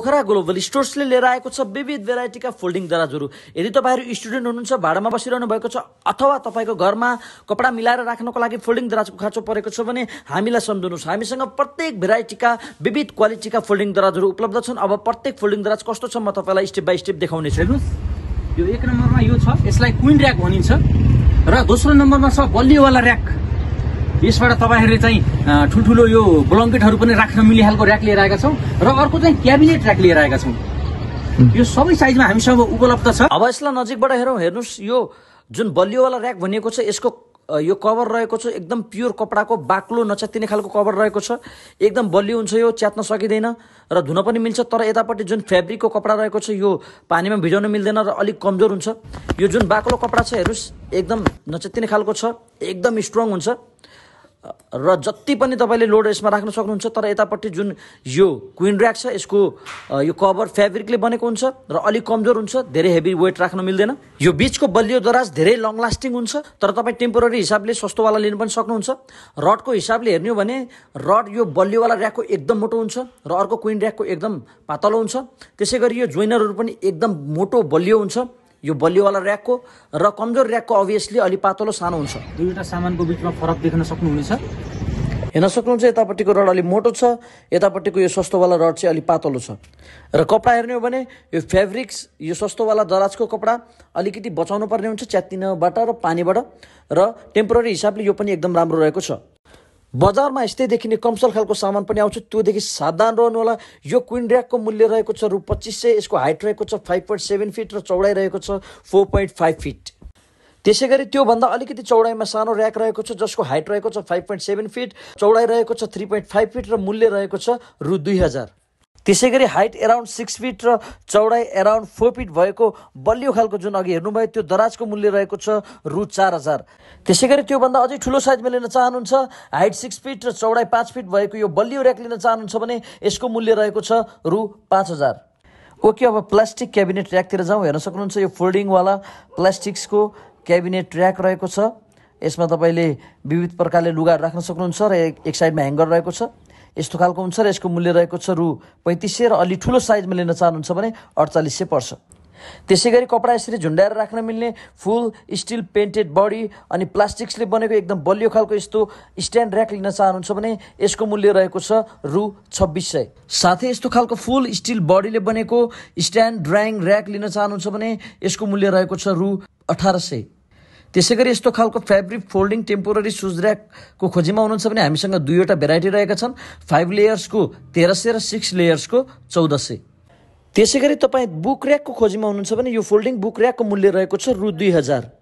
Pokhara global स्टोर्सले लिएर आएको छ विविध भेराइटीका फोल्डिङ दराजहरू यदि तपाईँहरू स्टुडेन्ट हुनुहुन्छ भाडामा बसिरहनु भएको छ अथवा तपाईँको घरमा कपडा मिलाएर राख्नको लागि फोल्डिङ दराजको खाँचो परेको छ भने हामीलाई सम्झनुहोस् हामीसँग प्रत्येक भेराइटीका विविध क्वालिटीका फोल्डिङ दराजहरू उपलब्ध छन् अब प्रत्येक फोल्डिङ दराज कस्तो छ म तपाईँलाई स्टेप बाई स्टेप देखाउनेछु हेर्नुहोस् यो एक नम्बरमा यो छ यसलाई क्विन ऱ्याक भनिन्छ र दोस्रो नम्बरमा छ बलियोवाला ऱ्याक यसबाट तपाईँहरूले चाहिँ ठुल्ठुलो यो ब्लङ्केटहरू पनि राख्न मिल्ने खालको ऱ्याक लिएर आएका छौँ र अर्को चाहिँ क्याबिनेट ऱ्याक लिएर आएका छौँ यो सबै साइजमा हामीसँग उपलब्ध छ अब यसलाई नजिकबाट हेरौँ हेर्नुहोस् यो जुन बलियोवाला ऱ्याक भनिएको छ यसको यो कभर रहेको छ एकदम प्योर कपडाको बाक्लो नच्यातिने खालको कभर रहेको छ एकदम बलियो हुन्छ यो च्यात्न सकिँदैन र धुन पनि मिल्छ तर यतापट्टि जुन फेब्रिकको कपडा रहेको छ यो पानीमा भिजाउन मिल्दैन र अलिक कमजोर हुन्छ यो जुन बाक्लो कपडा छ हेर्नुहोस् एकदम नच्यातिने खालको छ एकदम स्ट्रङ हुन्छ र जति पनि तपाईँले लोड यसमा राख्न सक्नुहुन्छ तर यतापट्टि जुन यो क्विन ऱ्याक छ यसको यो कभर फेब्रिकले बनेको हुन्छ र अलिक कमजोर हुन्छ धेरै हेभी वेट राख्न मिल्दैन यो बिचको बलियो दराज धेरै लङ लास्टिङ हुन्छ तर तपाईँ टेम्पोरेरी हिसाबले सस्तोवाला लिनु पनि सक्नुहुन्छ रडको हिसाबले हेर्ने हो भने रड यो बलियोवाला ऱ्याकको एकदम मोटो हुन्छ र अर्को क्विन ऱ्याकको एकदम पातलो हुन्छ त्यसै गरी यो जोइनरहरू पनि एकदम मोटो बलियो हुन्छ यो बलियोवाला ऱ्याकको र कमजोर ऱ्याकको अभियसली अलि पातलो सानो हुन्छ दुईवटा सामानको बिचमा फरक देख्न सक्नुहुनेछ हेर्न सक्नुहुन्छ यतापट्टिको रड अलिक मोटो छ यतापट्टिको यो सस्तोवाला रड चाहिँ अलिक पातलो छ र कपडा हेर्ने हो भने यो फेब्रिक्स यो सस्तोवाला दराजको कपडा अलिकति बचाउनु पर्ने हुन्छ च्यातिनबाट र पानीबाट र टेम्पोररी हिसाबले यो पनि एकदम राम्रो रहेको छ बजारमा यस्तै देखिने कमसल खालको सामान पनि आउँछ त्योदेखि सावधान रहनु होला यो क्विन ऱ्याकको मूल्य रहेको छ रु पच्चिस सय यसको हाइट रहेको छ फाइभ पोइन्ट सेभेन फिट र चौडाइ रहेको छ फोर पोइन्ट फाइभ फिट त्यसै गरी त्योभन्दा अलिकति चौडाइमा सानो ऱ्याक रहेको छ जसको हाइट रहेको छ फाइभ पोइन्ट सेभेन फिट चौडाइ रहेको छ थ्री पोइन्ट फाइभ फिट र मूल्य रहेको छ रु दुई हजार त्यसै गरी हाइट एराउन्ड सिक्स फिट र चौडाइ एराउन्ड फोर फिट भएको बलियो खालको जुन अघि हेर्नुभयो त्यो दराजको मूल्य रहेको छ रु चार हजार त्यसै गरी त्योभन्दा अझै ठुलो साइजमा लिन चाहनुहुन्छ हाइट सिक्स फिट र चौडाइ पाँच फिट भएको यो बलियो ऱ्याक लिन चाहनुहुन्छ भने यसको मूल्य रहेको छ रु पाँच हजार ओके अब प्लास्टिक क्याबिनेट ऱ्याकतिर जाउँ हेर्न सक्नुहुन्छ यो फोल्डिङवाला प्लास्टिक्सको क्याबिनेट ऱ्याक रहेको छ यसमा तपाईँले विविध प्रकारले लुगाहरू राख्न सक्नुहुन्छ र एक साइडमा ह्याङ्गर रहेको छ यस्तो खालको हुन्छ र यसको मूल्य रहेको छ रु पैँतिस सय र अलि ठुलो साइजमा लिन चाहनुहुन्छ भने अडचालिस सय पर्छ त्यसै गरी कपडा यसरी झुन्डाएर राख्न मिल्ने फुल स्टिल पेन्टेड बडी अनि प्लास्टिक्सले बनेको एकदम बलियो खालको यस्तो स्ट्यान्ड ऱ्याक लिन चाहनुहुन्छ भने यसको मूल्य रहेको छ रु छब्बिस सय साथै यस्तो खालको फुल स्टिल बडीले बनेको स्ट्यान्ड ड्राइङ ऱ्याक लिन चाहनुहुन्छ भने यसको मूल्य रहेको छ रु अठार सय त्यसै गरी यस्तो खालको फेब्रिक फोल्डिङ टेम्पोररी सुज ऱ्याकको खोजीमा हुनुहुन्छ भने हामीसँग दुईवटा भेराइटी रहेका छन् फाइभ लेयर्सको तेह्र सय र सिक्स लेयर्सको चौध सय त्यसै गरी तपाईँ बुक ऱ्याकको खोजीमा हुनुहुन्छ भने यो फोल्डिङ बुक ऱ्याकको मूल्य रहेको छ रु दुई हजार